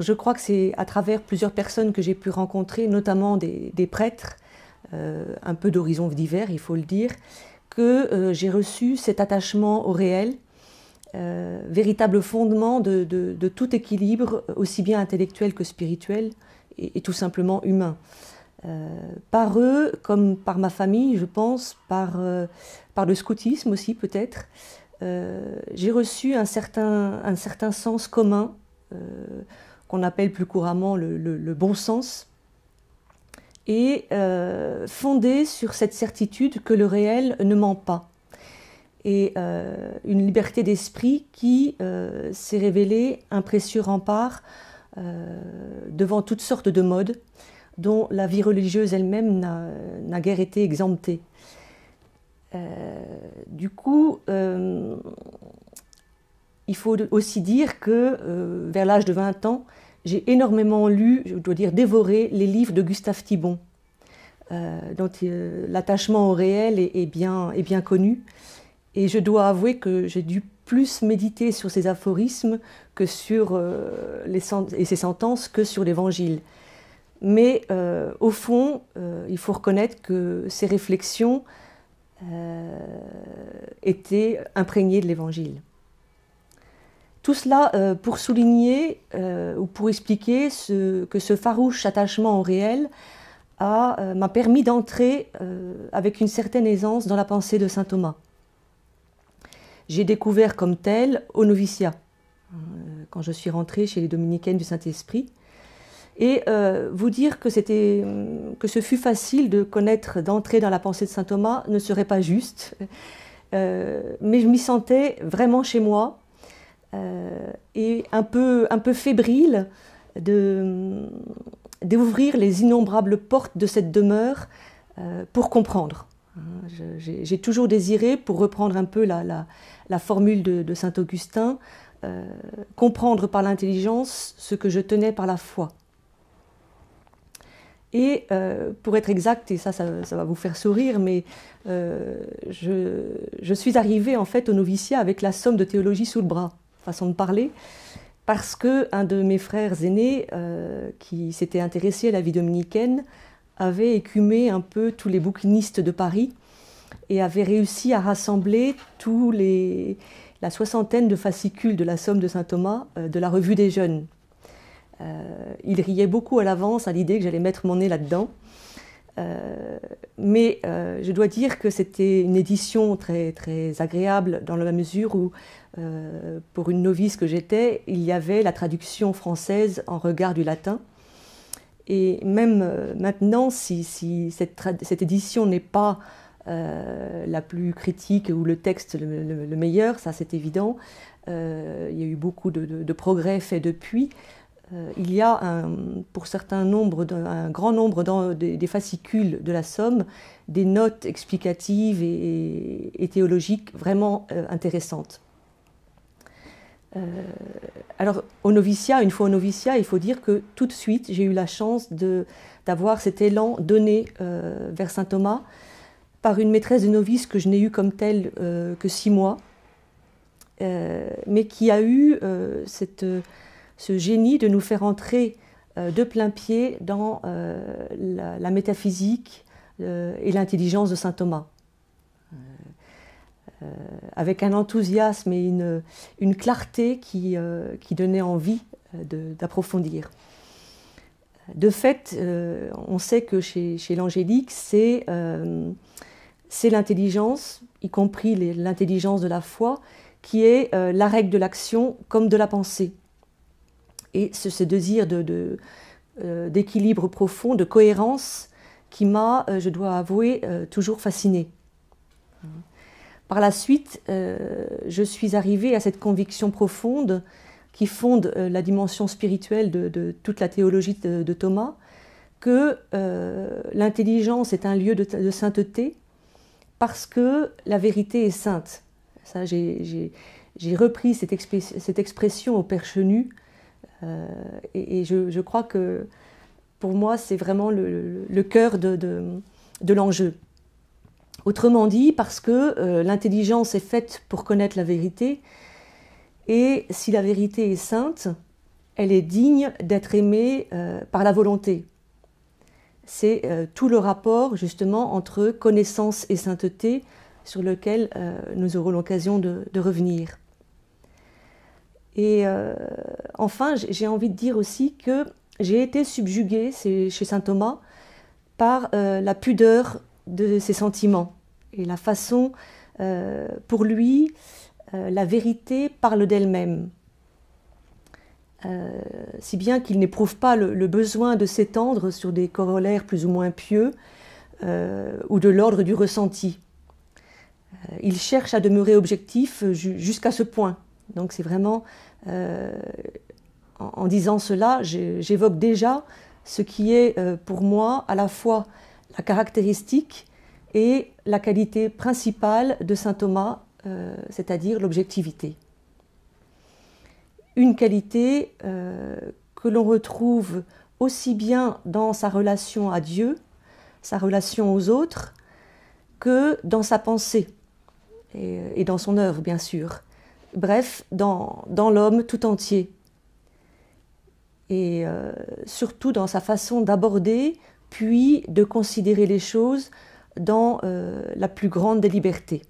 je crois que c'est à travers plusieurs personnes que j'ai pu rencontrer, notamment des, prêtres, euh, un peu d'horizons divers, il faut le dire, que euh, j'ai reçu cet attachement au réel, euh, véritable fondement de, tout équilibre, aussi bien intellectuel que spirituel, et, tout simplement humain. par eux, comme par ma famille, je pense, par, par le scoutisme aussi peut-être, j'ai reçu un certain, sens commun qu'on appelle plus couramment le, bon sens, et fondé euh, fondée sur cette certitude que le réel ne ment pas, et euh, une liberté d'esprit qui euh, s'est révélée un précieux rempart devant toutes sortes de modes dont la vie religieuse elle-même n'a guère été exemptée. du coup, il faut aussi dire que euh, vers l'âge de 20 ans, j'ai énormément lu, je dois dire dévoré, les livres de Gustave Thibon, euh, dont euh, l'attachement au réel est, bien, connu. Et je dois avouer que j'ai dû plus méditer sur ses aphorismes que sur les et ses sentences que sur l'Évangile. Mais au fond, il faut reconnaître que ces réflexions étaient imprégnées de l'Évangile. Tout cela euh, pour souligner euh, ou pour expliquer que ce farouche attachement au réel euh, m'a permis d'entrer avec une certaine aisance dans la pensée de saint Thomas. J'ai découvert comme tel au noviciat, quand je suis rentrée chez les dominicaines du Saint-Esprit. Et vous dire que, c'était, que ce fut facile de connaître, d'entrer dans la pensée de saint Thomas ne serait pas juste. mais je m'y sentais vraiment chez moi, euh, et un peu, un peu fébrile d'ouvrir les innombrables portes de cette demeure euh, pour comprendre. Hein, j'ai toujours désiré, pour reprendre un peu la, formule de, Saint Augustin, euh, comprendre par l'intelligence ce que je tenais par la foi. Et pour être exact, et ça, ça, va vous faire sourire, mais je, je, suis arrivée en fait au noviciat avec la somme de théologie sous le bras de parler, parce que un de mes frères aînés, euh, qui s'était intéressé à la vie dominicaine, avait écumé un peu tous les bouquinistes de Paris et avait réussi à rassembler tous les la soixantaine de fascicules de la Somme de Saint Thomas euh, de la Revue des Jeunes. Euh, il riait beaucoup à l'avance à l'idée que j'allais mettre mon nez là-dedans. Euh, mais euh, je dois dire que c'était une édition très, très agréable dans la mesure où, euh, pour une novice que j'étais, il y avait la traduction française en regard du latin. Et même maintenant, si, cette, édition n'est pas la plus critique ou le texte le, meilleur, ça c'est évident, il y a eu beaucoup de, de progrès faits depuis, euh, il y a un, pour certains nombre, un grand nombre dans, des, fascicules de la Somme des notes explicatives et, théologiques vraiment euh, intéressantes. Euh, alors, au noviciat, une fois au noviciat, il faut dire que tout de suite, j'ai eu la chance d'avoir cet élan donné vers saint Thomas par une maîtresse de novice que je n'ai eue comme telle que six mois, mais qui a eu cette ce génie de nous faire entrer euh, de plein pied dans euh, la, métaphysique euh, et l'intelligence de saint Thomas. avec un enthousiasme et une, clarté qui, donnait envie d'approfondir. De fait, on sait que chez, l'angélique, c'est l'intelligence, y compris l'intelligence de la foi, qui est la règle de l'action comme de la pensée et ce, ce désir euh, d'équilibre profond, de cohérence, qui m'a, euh, je dois avouer, euh, toujours fasciné. Par la suite, je suis arrivée à cette conviction profonde qui fonde la dimension spirituelle de, toute la théologie de, Thomas, que l'intelligence est un lieu de, sainteté parce que la vérité est sainte. Ça, j'ai repris cette, cette, expression au Père Chenu euh, et, je, crois que pour moi, c'est vraiment le, cœur de, l'enjeu. Autrement dit, parce que euh, l'intelligence est faite pour connaître la vérité, et si la vérité est sainte, elle est digne d'être aimée euh, par la volonté. C'est tout le rapport justement entre connaissance et sainteté sur lequel nous aurons l'occasion de revenir. Et euh, enfin, j'ai envie de dire aussi que j'ai été subjuguée chez saint Thomas par euh, la pudeur de ses sentiments et la façon, euh, pour lui, la vérité parle d'elle-même. si bien qu'il n'éprouve pas le besoin de s'étendre sur des corollaires plus ou moins pieux ou de l'ordre du ressenti. il cherche à demeurer objectif jusqu'à ce point donc c'est vraiment, euh, en, disant cela, j'évoque déjà ce qui est euh, pour moi à la fois la caractéristique et la qualité principale de Saint Thomas, euh, c'est-à-dire l'objectivité. Une qualité que l'on retrouve aussi bien dans sa relation à Dieu, sa relation aux autres, que dans sa pensée et, et dans son œuvre, bien sûr bref, dans, l'homme tout entier. Et euh, surtout dans sa façon d'aborder, puis de considérer les choses dans euh, la plus grande des libertés.